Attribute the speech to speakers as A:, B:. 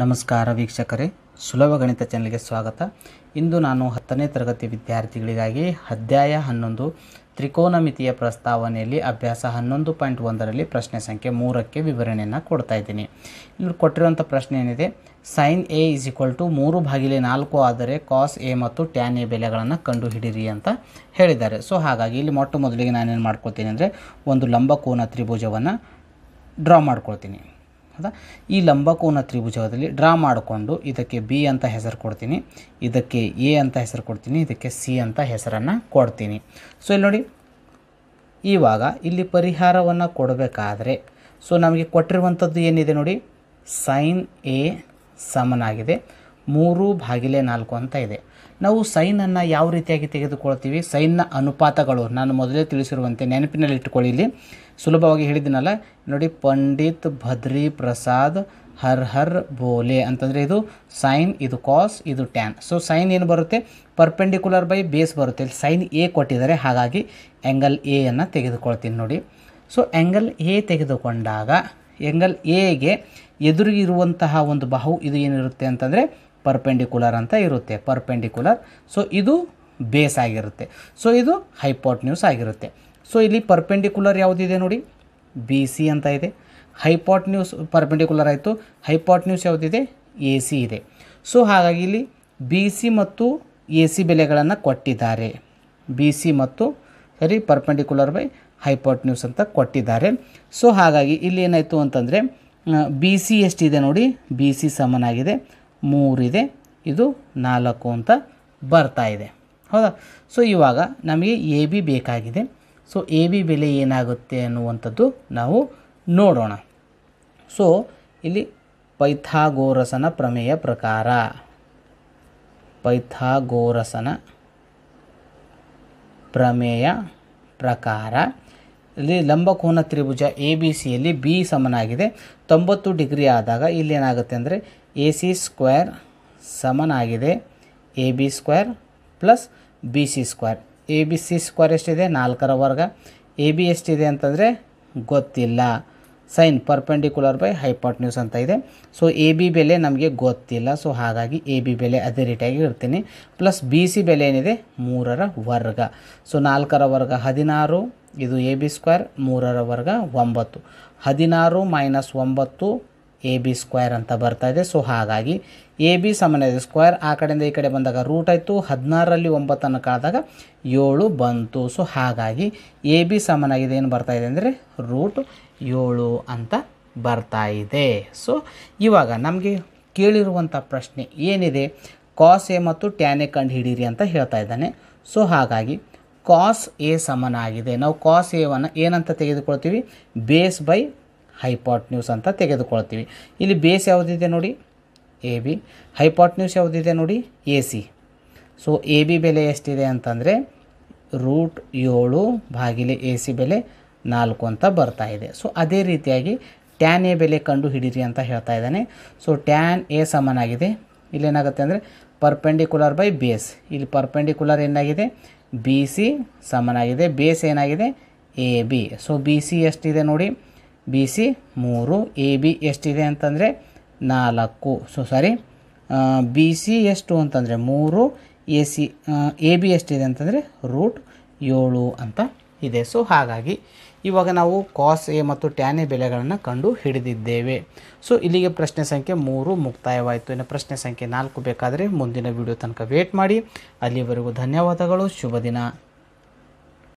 A: ನಮಸ್ಕಾರ ವೀಕ್ಷಕರೇ ಸುಲಭ ಗಣಿತ ಚಾನಲ್ಗೆ ಸ್ವಾಗತ ಇಂದು ನಾನು ಹತ್ತನೇ ತರಗತಿ ವಿದ್ಯಾರ್ಥಿಗಳಿಗಾಗಿ ಅಧ್ಯಾಯ ಹನ್ನೊಂದು ತ್ರಿಕೋನಮಿತಿಯ ಪ್ರಸ್ತಾವನೆಯಲ್ಲಿ ಅಭ್ಯಾಸ ಹನ್ನೊಂದು ಪಾಯಿಂಟ್ ಒಂದರಲ್ಲಿ ಪ್ರಶ್ನೆ ಸಂಖ್ಯೆ ಮೂರಕ್ಕೆ ವಿವರಣೆಯನ್ನು ಕೊಡ್ತಾ ಇದ್ದೀನಿ ಇಲ್ಲಿ ಕೊಟ್ಟಿರುವಂಥ ಪ್ರಶ್ನೆ ಏನಿದೆ sine A is equal to ಮೂರು ಬಾಗಿಲೆ ನಾಲ್ಕು ಆದರೆ ಕಾಸ್ ಎ ಮತ್ತು ಟ್ಯಾನ್ ಎ ಬೆಲೆಗಳನ್ನು ಕಂಡುಹಿಡಿರಿ ಅಂತ ಹೇಳಿದ್ದಾರೆ ಸೊ ಹಾಗಾಗಿ ಇಲ್ಲಿ ಮೊಟ್ಟ ಮೊದಲಿಗೆ ನಾನೇನು ಮಾಡ್ಕೊಳ್ತೀನಿ ಅಂದರೆ ಒಂದು ಲಂಬಕೋನ ತ್ರಿಭುಜವನ್ನು ಡ್ರಾ ಮಾಡ್ಕೊಳ್ತೀನಿ ಈ ಲಂಬಕೋನ ತ್ರಿಭುಜದಲ್ಲಿ ಡ್ರಾ ಮಾಡಿಕೊಂಡು ಇದಕ್ಕೆ ಬಿ ಅಂತ ಹೆಸರು ಕೊಡ್ತೀನಿ ಇದಕ್ಕೆ ಎ ಅಂತ ಹೆಸರು ಕೊಡ್ತೀನಿ ಇದಕ್ಕೆ ಸಿ ಅಂತ ಹೆಸರನ್ನು ಕೊಡ್ತೀನಿ ಸೊ ಇಲ್ಲಿ ನೋಡಿ ಇವಾಗ ಇಲ್ಲಿ ಪರಿಹಾರವನ್ನು ಕೊಡಬೇಕಾದ್ರೆ ಸೊ ನಮಗೆ ಕೊಟ್ಟಿರುವಂಥದ್ದು ಏನಿದೆ ನೋಡಿ ಸೈನ್ ಎ ಸಮನಾಗಿದೆ ಮೂರು ಭಾಗಿಲೆ ನಾಲ್ಕು ಅಂತ ಇದೆ ನಾವು ಸೈನನ್ನು ಯಾವ ರೀತಿಯಾಗಿ ತೆಗೆದುಕೊಳ್ತೀವಿ ಸೈನ್ನ ಅನುಪಾತಗಳು ನಾನು ಮೊದಲೇ ತಿಳಿಸಿರುವಂತೆ ನೆನಪಿನಲ್ಲಿ ಇಟ್ಕೊಳ್ಳಿ ಇಲ್ಲಿ ಸುಲಭವಾಗಿ ಹೇಳಿದ್ದೀನಲ್ಲ ನೋಡಿ ಪಂಡಿತ್ ಭದ್ರಿ ಪ್ರಸಾದ್ ಹರ್ ಹರ್ ಬೋಲೆ ಅಂತಂದರೆ ಇದು ಸೈನ್ ಇದು ಕಾಸ್ ಇದು ಟ್ಯಾನ್ ಸೊ ಸೈನ್ ಏನು ಬರುತ್ತೆ ಪರ್ಪೆಂಡಿಕ್ಯುಲರ್ ಬೈ ಬೇಸ್ ಬರುತ್ತೆ ಇಲ್ಲಿ ಸೈನ್ ಎ ಕೊಟ್ಟಿದ್ದಾರೆ ಹಾಗಾಗಿ ಆ್ಯಂಗಲ್ ಎ ಅನ್ನು ತೆಗೆದುಕೊಳ್ತೀನಿ ನೋಡಿ ಸೊ ಆ್ಯಂಗಲ್ ಎ ತೆಗೆದುಕೊಂಡಾಗ ಎಂಗಲ್ ಎಗೆ ಎದುರಿಗಿರುವಂತಹ ಒಂದು ಬಾಹು ಇದು ಏನಿರುತ್ತೆ ಅಂತಂದರೆ ಪರ್ಪೆಂಡಿಕ್ಯುಲರ್ ಅಂತ ಇರುತ್ತೆ ಪರ್ಪೆಂಡಿಕ್ಯುಲರ್ ಸೊ ಇದು ಬೇಸ್ ಆಗಿರುತ್ತೆ ಸೊ ಇದು ನ್ಯೂಸ್ ಆಗಿರುತ್ತೆ ಸೊ ಇಲ್ಲಿ ಪರ್ಪೆಂಡಿಕ್ಯುಲರ್ ಯಾವುದಿದೆ ನೋಡಿ ಬಿ ಸಿ ಅಂತ ಇದೆ ನ್ಯೂಸ್ ಪರ್ಪೆಂಡಿಕ್ಯುಲರ್ ಆಯಿತು ನ್ಯೂಸ್ ಯಾವುದಿದೆ ಎ ಸಿ ಇದೆ ಸೊ ಹಾಗಾಗಿ ಇಲ್ಲಿ ಬಿ ಸಿ ಮತ್ತು ಎ ಸಿ ಬೆಲೆಗಳನ್ನು ಕೊಟ್ಟಿದ್ದಾರೆ ಬಿ ಸಿ ಮತ್ತು ಸರಿ ಪರ್ಪೆಂಡಿಕ್ಯುಲರ್ ಬೈ ನ್ಯೂಸ್ ಅಂತ ಕೊಟ್ಟಿದ್ದಾರೆ ಸೊ ಹಾಗಾಗಿ ಇಲ್ಲಿ ಏನಾಯಿತು ಅಂತಂದರೆ ಬಿ ಸಿ ಎಷ್ಟಿದೆ ನೋಡಿ ಬಿ ಸಿ ಸಮನಾಗಿದೆ ಮೂರಿದೆ ಇದು ನಾಲ್ಕು ಅಂತ ಬರ್ತಾ ಇದೆ ಹೌದಾ ಸೊ ಇವಾಗ ನಮಗೆ ಎ ಬಿ ಬೇಕಾಗಿದೆ ಸೊ ಎ ಬಿ ಬೆಲೆ ಏನಾಗುತ್ತೆ ಅನ್ನುವಂಥದ್ದು ನಾವು ನೋಡೋಣ ಸೊ ಇಲ್ಲಿ ಪೈಥಾಗೋರಸನ ಪ್ರಮೇಯ ಪ್ರಕಾರ ಪೈಥಾಗೋರಸನ ಪ್ರಮೇಯ ಪ್ರಕಾರ ಇಲ್ಲಿ ಲಂಬಕೋನ ತ್ರಿಭುಜ ಎ ಬಿ ಸಿಯಲ್ಲಿ ಬಿ ಸಮನಾಗಿದೆ ತೊಂಬತ್ತು ಡಿಗ್ರಿ ಆದಾಗ ಇಲ್ಲಿ ಏನಾಗುತ್ತೆ ಅಂದರೆ ಎ ಸಿ ಸ್ಕ್ವೇರ್ ಸಮನಾಗಿದೆ A B square plus B C square A B C square ಎಷ್ಟಿದೆ ನಾಲ್ಕರ ವರ್ಗ ಎ ಬಿ ಎಷ್ಟಿದೆ ಅಂತಂದರೆ ಗೊತ್ತಿಲ್ಲ ಸೈನ್ ಪರ್ಪೆಂಡಿಕ್ಯುಲರ್ ಬೈ ನ್ಯೂಸ್ ಅಂತ ಇದೆ ಸೊ ಎ ಬಿ ಬೆಲೆ ನಮಗೆ ಗೊತ್ತಿಲ್ಲ ಸೊ ಹಾಗಾಗಿ ಎ ಬಿ ಬೆಲೆ ಅದೇ ರೀತಿಯಾಗಿ ಇರ್ತೀನಿ ಪ್ಲಸ್ ಬಿ ಸಿ ಬೆಲೆ ಏನಿದೆ ಮೂರರ ವರ್ಗ ಸೊ ನಾಲ್ಕರ ವರ್ಗ ಹದಿನಾರು ಇದು ಎ ಬಿ ಸ್ಕ್ವೇರ್ ಮೂರರ ವರ್ಗ ಒಂಬತ್ತು ಹದಿನಾರು ಮೈನಸ್ ಒಂಬತ್ತು ಎ ಬಿ ಸ್ಕ್ವೇರ್ ಅಂತ ಬರ್ತಾ ಇದೆ ಸೊ ಹಾಗಾಗಿ ಎ ಬಿ ಸಮಾನ ಇದೆ ಸ್ಕ್ವೇರ್ ಆ ಕಡೆಯಿಂದ ಈ ಕಡೆ ಬಂದಾಗ ರೂಟ್ ಆಯಿತು ಹದಿನಾರರಲ್ಲಿ ಒಂಬತ್ತನ್ನು ಕಾದಾಗ ಏಳು ಬಂತು ಸೊ ಹಾಗಾಗಿ ಎ ಬಿ ಸಮನಾಗಿದೆ ಏನು ಬರ್ತಾ ಇದೆ ಅಂದರೆ ರೂಟ್ ಏಳು ಅಂತ ಬರ್ತಾ ಇದೆ ಸೊ ಇವಾಗ ನಮಗೆ ಕೇಳಿರುವಂಥ ಪ್ರಶ್ನೆ ಏನಿದೆ ಕಾಸ್ ಎ ಮತ್ತು ಟ್ಯಾನೆ ಕಂಡು ಹಿಡೀರಿ ಅಂತ ಹೇಳ್ತಾ ಇದ್ದಾನೆ ಸೊ ಹಾಗಾಗಿ ಕಾಸ್ ಎ ಸಮನಾಗಿದೆ ನಾವು ಕಾಸ್ ಎವನ್ನು ಏನಂತ ತೆಗೆದುಕೊಳ್ತೀವಿ ಬೇಸ್ ಬೈ ನ್ಯೂಸ್ ಅಂತ ತೆಗೆದುಕೊಳ್ತೀವಿ ಇಲ್ಲಿ ಬೇಸ್ ಯಾವುದಿದೆ ನೋಡಿ ಎ ಬಿ ನ್ಯೂಸ್ ಯಾವುದಿದೆ ನೋಡಿ A C so A B ಬೆಲೆ ಎಷ್ಟಿದೆ ಅಂತಂದರೆ ರೂಟ್ ಏಳು ಬಾಗಿಲೆ ಎ ಸಿ ಬೆಲೆ ನಾಲ್ಕು ಅಂತ ಬರ್ತಾ ಇದೆ ಸೊ ಅದೇ ರೀತಿಯಾಗಿ ಟ್ಯಾನ್ ಎ ಬೆಲೆ ಕಂಡು ಹಿಡೀರಿ ಅಂತ ಹೇಳ್ತಾ ಇದ್ದಾನೆ ಸೊ ಟ್ಯಾನ್ ಎ ಸಮನಾಗಿದೆ ಇಲ್ಲೇನಾಗುತ್ತೆ ಅಂದರೆ ಪರ್ಪೆಂಡಿಕ್ಯುಲರ್ ಬೈ ಬೇಸ್ ಇಲ್ಲಿ ಪರ್ಪೆಂಡಿಕ್ಯುಲರ್ ಏನಾಗಿದೆ ಬಿ ಸಿ ಸಮನಾಗಿದೆ ಬೇಸ್ ಏನಾಗಿದೆ A B so B C ಎಷ್ಟಿದೆ ನೋಡಿ ಬಿ ಸಿ ಮೂರು ಎ ಬಿ ಎಷ್ಟಿದೆ ಅಂತಂದರೆ ನಾಲ್ಕು ಸೊ ಸಾರಿ ಬಿ ಸಿ ಎಷ್ಟು ಅಂತಂದರೆ ಮೂರು ಎ ಸಿ ಎ ಬಿ ಎಷ್ಟಿದೆ ಅಂತಂದರೆ ರೂಟ್ ಏಳು ಅಂತ ಇದೆ ಸೊ ಹಾಗಾಗಿ ಇವಾಗ ನಾವು ಕಾಸ್ ಎ ಮತ್ತು ಟ್ಯಾನ್ ಎ ಬೆಲೆಗಳನ್ನು ಕಂಡು ಹಿಡಿದಿದ್ದೇವೆ ಸೊ ಇಲ್ಲಿಗೆ ಪ್ರಶ್ನೆ ಸಂಖ್ಯೆ ಮೂರು ಮುಕ್ತಾಯವಾಯಿತು ಇನ್ನು ಪ್ರಶ್ನೆ ಸಂಖ್ಯೆ ನಾಲ್ಕು ಬೇಕಾದರೆ ಮುಂದಿನ ವಿಡಿಯೋ ತನಕ ವೇಟ್ ಮಾಡಿ ಅಲ್ಲಿವರೆಗೂ ಧನ್ಯವಾದಗಳು ಶುಭ ದಿನ